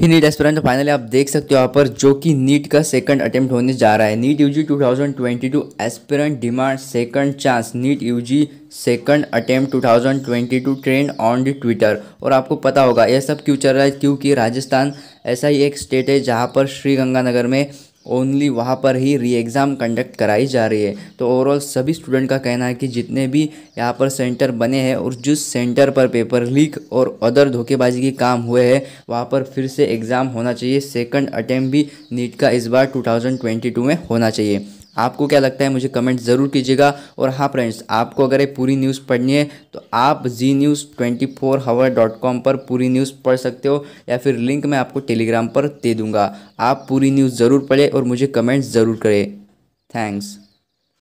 ही NEET aspirant finally आप देख सकते हो यहाँ पर जो कि नीट का सेकंड अटेम्प्ट होने जा रहा है NEET UG 2022 aspirant demand second chance NEET UG second attempt 2022 trend on the Twitter और आपको पता होगा यह सब क्यों चल रहा है क्योंकि राजस्थान ऐसा ही एक स्टेट है जहाँ पर श्रीगंगानगर में ओनली वहाँ पर ही री एग्ज़ाम कंडक्ट कराई जा रही है तो ओवरऑल सभी स्टूडेंट का कहना है कि जितने भी यहाँ पर सेंटर बने हैं और जिस सेंटर पर पेपर लीक और अदर धोखेबाजी के काम हुए हैं वहाँ पर फिर से एग्ज़ाम होना चाहिए सेकंड अटैम्प्ट भी नीट का इस बार 2022 में होना चाहिए आपको क्या लगता है मुझे कमेंट ज़रूर कीजिएगा और हाँ फ्रेंड्स आपको अगर ये पूरी न्यूज़ पढ़नी है तो आप Zee news twenty four hour dot com पर पूरी न्यूज़ पढ़ सकते हो या फिर लिंक मैं आपको टेलीग्राम पर दे दूँगा आप पूरी न्यूज़ ज़रूर पढ़ें और मुझे कमेंट ज़रूर करें थैंक्स